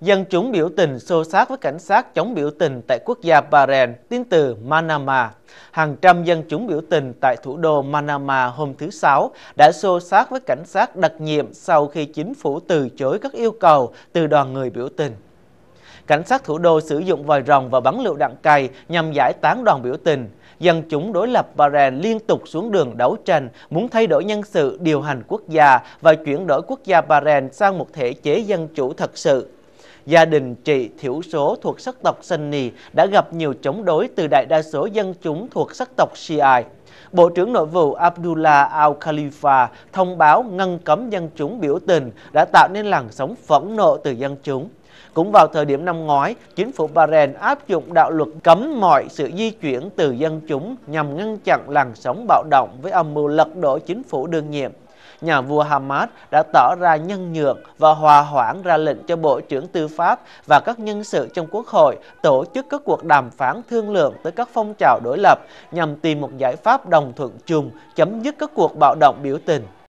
dân chúng biểu tình xô xát với cảnh sát chống biểu tình tại quốc gia Bahrain, tiến từ Manama. Hàng trăm dân chúng biểu tình tại thủ đô Manama hôm thứ Sáu đã xô xát với cảnh sát đặc nhiệm sau khi chính phủ từ chối các yêu cầu từ đoàn người biểu tình. Cảnh sát thủ đô sử dụng vòi rồng và bắn lựu đạn cày nhằm giải tán đoàn biểu tình. Dân chúng đối lập Bahrain liên tục xuống đường đấu tranh, muốn thay đổi nhân sự, điều hành quốc gia và chuyển đổi quốc gia Bahrain sang một thể chế dân chủ thật sự gia đình chị thiểu số thuộc sắc tộc Sunni đã gặp nhiều chống đối từ đại đa số dân chúng thuộc sắc tộc Shia. Bộ trưởng Nội vụ Abdullah Al-Khalifa thông báo ngăn cấm dân chúng biểu tình đã tạo nên làn sóng phẫn nộ từ dân chúng. Cũng vào thời điểm năm ngoái, chính phủ Bahrain áp dụng đạo luật cấm mọi sự di chuyển từ dân chúng nhằm ngăn chặn làn sóng bạo động với âm mưu lật đổ chính phủ đương nhiệm. Nhà vua Hamas đã tỏ ra nhân nhượng và hòa hoãn ra lệnh cho Bộ trưởng Tư pháp và các nhân sự trong Quốc hội tổ chức các cuộc đàm phán thương lượng tới các phong trào đối lập nhằm tìm một giải pháp đồng thuận chung chấm dứt các cuộc bạo động biểu tình.